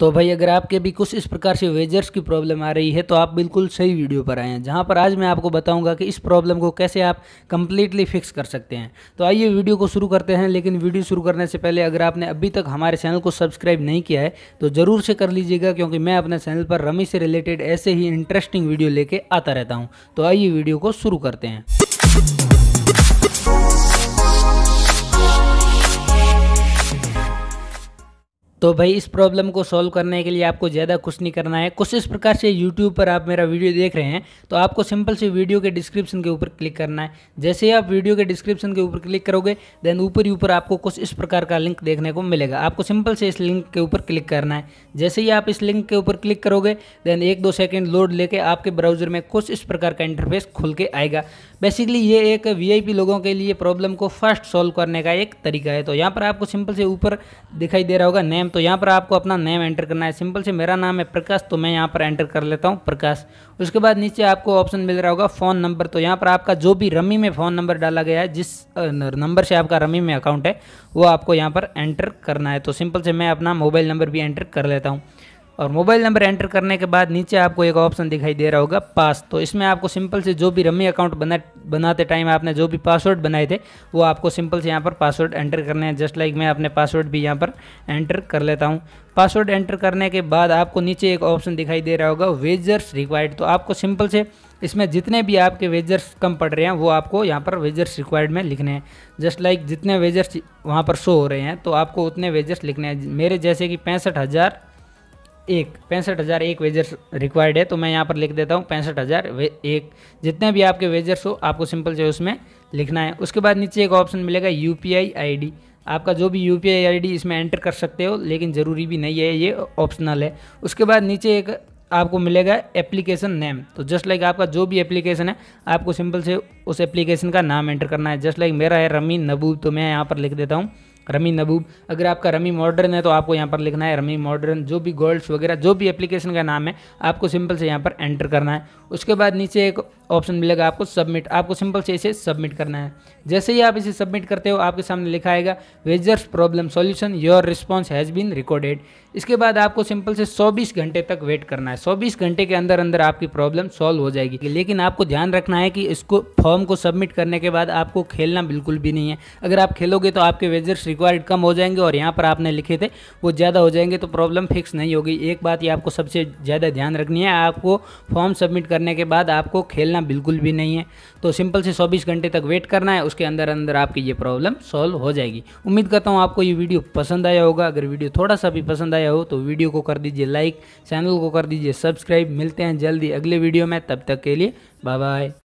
तो भाई अगर आपके भी कुछ इस प्रकार से वेजर्स की प्रॉब्लम आ रही है तो आप बिल्कुल सही वीडियो पर आए हैं जहाँ पर आज मैं आपको बताऊंगा कि इस प्रॉब्लम को कैसे आप कंप्लीटली फिक्स कर सकते हैं तो आइए वीडियो को शुरू करते हैं लेकिन वीडियो शुरू करने से पहले अगर आपने अभी तक हमारे चैनल को सब्सक्राइब नहीं किया है तो ज़रूर से कर लीजिएगा क्योंकि मैं अपने चैनल पर रमी से रिलेटेड ऐसे ही इंटरेस्टिंग वीडियो लेके आता रहता हूँ तो आइए वीडियो को शुरू करते हैं तो भाई इस प्रॉब्लम को सॉल्व करने के लिए आपको ज़्यादा कुछ नहीं करना है कुछ इस प्रकार से यूट्यूब पर आप मेरा वीडियो देख रहे हैं तो आपको सिंपल से वीडियो के डिस्क्रिप्शन के ऊपर क्लिक करना है जैसे ही आप वीडियो के डिस्क्रिप्शन के ऊपर क्लिक करोगे देन ऊपर ही ऊपर आपको कुछ इस प्रकार का लिंक देखने को मिलेगा आपको सिंपल से इस लिंक के ऊपर क्लिक करना है जैसे ही आप इस लिंक के ऊपर क्लिक करोगे देन एक दो सेकेंड लोड लेके आपके ब्राउजर में कुछ इस प्रकार का इंटरफेस खुल के आएगा बेसिकली ये एक वी लोगों के लिए प्रॉब्लम को फर्स्ट सॉल्व करने का एक तरीका है तो यहाँ पर आपको सिंपल से ऊपर दिखाई दे रहा होगा नेम तो यहाँ पर आपको अपना नेम एंटर करना है सिंपल से मेरा नाम है प्रकाश तो मैं यहाँ पर एंटर कर लेता हूँ प्रकाश उसके बाद नीचे आपको ऑप्शन मिल रहा होगा फ़ोन नंबर तो यहाँ पर आपका जो भी रमी में फ़ोन नंबर डाला गया है जिस नंबर से आपका रमी में अकाउंट है वो आपको यहाँ पर एंटर करना है तो सिंपल से मैं अपना मोबाइल नंबर भी एंटर कर लेता हूँ और मोबाइल नंबर एंटर करने के बाद नीचे आपको एक ऑप्शन दिखाई दे रहा होगा पास तो इसमें आपको सिंपल से जो भी रमी अकाउंट बना बनाते टाइम आपने जो भी पासवर्ड बनाए थे वो आपको सिंपल से यहाँ पर पासवर्ड एंटर करने हैं जस्ट लाइक मैं अपने पासवर्ड भी यहाँ पर एंटर कर लेता हूँ पासवर्ड एंटर करने के बाद आपको नीचे एक ऑप्शन दिखाई दे रहा होगा वेजर्स रिक्वायर्ड तो आपको सिंपल से इसमें जितने भी आपके वेजर्स कम पड़ रहे हैं वो आपको यहाँ पर वेजर्स रिक्वायर्ड में लिखने हैं जस्ट लाइक जितने वेजर्स वहाँ पर शो हो रहे हैं तो आपको उतने वेजर्स लिखने हैं मेरे जैसे कि पैंसठ हज़ार एक पैंसठ हज़ार एक वेजर्स रिक्वायर्ड है तो मैं यहाँ पर लिख देता हूँ पैंसठ हज़ार एक जितने भी आपके वेजर्स हो आपको सिंपल जो है उसमें लिखना है उसके बाद नीचे एक ऑप्शन मिलेगा U P I I D आपका जो भी U P I I D इसमें एंटर कर सकते हो लेकिन ज़रूरी भी नहीं है ये ऑप्शनल है उसके बाद नीचे एक आपको मिलेगा एप्लीकेशन नेम तो जस्ट लाइक आपका जो भी एप्लीकेशन है आपको सिंपल से उस एप्लीकेशन का नाम एंटर करना है जस्ट लाइक मेरा है रमीन नबूब तो मैं यहाँ पर लिख देता हूँ रमी नबूब अगर आपका रमी मॉडर्न है तो आपको यहाँ पर लिखना है रमी मॉडर्न जो भी गोल्ड्स वगैरह जो भी एप्लीकेशन का नाम है आपको सिंपल से यहाँ पर एंटर करना है उसके बाद नीचे एक ऑप्शन मिलेगा आपको सबमिट आपको सिंपल से इसे सबमिट करना है जैसे ही आप इसे सबमिट करते हो आपके सामने लिखा आएगा वेजर्स problem solution your response has been recorded इसके बाद आपको सिंपल से 24 घंटे तक वेट करना है 24 घंटे के अंदर अंदर आपकी प्रॉब्लम सॉल्व हो जाएगी लेकिन आपको ध्यान रखना है कि इसको फॉर्म को सबमिट करने के बाद आपको खेलना बिल्कुल भी नहीं है अगर आप खेलोगे तो आपके वेजर्स रिक्वायर्ड कम हो जाएंगे और यहाँ पर आपने लिखे थे वो ज़्यादा हो जाएंगे तो प्रॉब्लम फिक्स नहीं होगी एक बात ये आपको सबसे ज़्यादा ध्यान रखनी है आपको फॉर्म सबमिट करने के बाद आपको खेलना मिलना बिल्कुल भी नहीं है तो सिंपल से 24 घंटे तक वेट करना है उसके अंदर अंदर आपकी ये प्रॉब्लम सॉल्व हो जाएगी उम्मीद करता हूँ आपको ये वीडियो पसंद आया होगा अगर वीडियो थोड़ा सा भी पसंद आया हो तो वीडियो को कर दीजिए लाइक चैनल को कर दीजिए सब्सक्राइब मिलते हैं जल्दी अगले वीडियो में तब तक के लिए बाय बाय